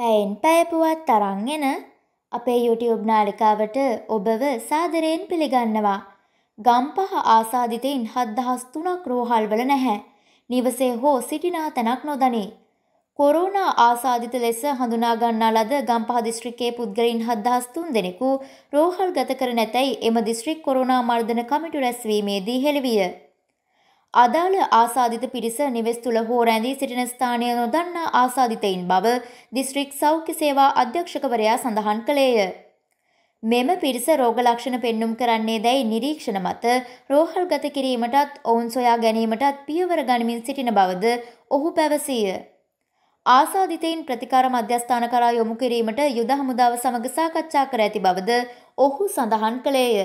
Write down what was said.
පැයෙන් පැය පුවත් තරං එන අපේ YouTube නාලිකාවට ඔබව සාදරයෙන් පිළිගන්නවා. ගම්පහ ආසාධිතයින් හත්දහස් තුනක් රෝහල්වල නැහැ. නිවසේ හෝ සිටිනා තැනක් නොදනී. කොරෝනා ආසාධිත ලෙස හඳුනාගන්නා ලද ගම්පහ දිස්ත්‍රික්කයේ පුද්ගලින් හත්දහස් තුන් දෙනෙකු රෝහල් ගත කර නැතැයි එම දිස්ත්‍රික් කොරෝනා මර්ධන කමිටු රැස්වීමේදී හෙළවිය. අදාළ ආසාධිත පිරිස නිවෙස් තුළ හෝ රැඳී සිටින ස්ථානය නොදන්නා ආසාධිතයින් බව දිස්ත්‍රික් සෞඛ්‍ය සේවා අධ්‍යක්ෂකවරයා සඳහන් කළේය. මෙම පිරිස රෝග ලක්ෂණ පෙන්නුම් කරන්නේ දැයි නිරීක්ෂණ මත රෝහල්ගත කිරීමටත් ඔවුන් සොයා ගැනීමටත් පියවර ගනිමින් සිටින බවද ඔහු පැවසීය. ආසාධිතයින් ප්‍රතිකාර මධ්‍යස්ථාන කරා යොමු කිරීමට යුද හමුදාව සමග සාකච්ඡා කර ඇති බවද ඔහු සඳහන් කළේය.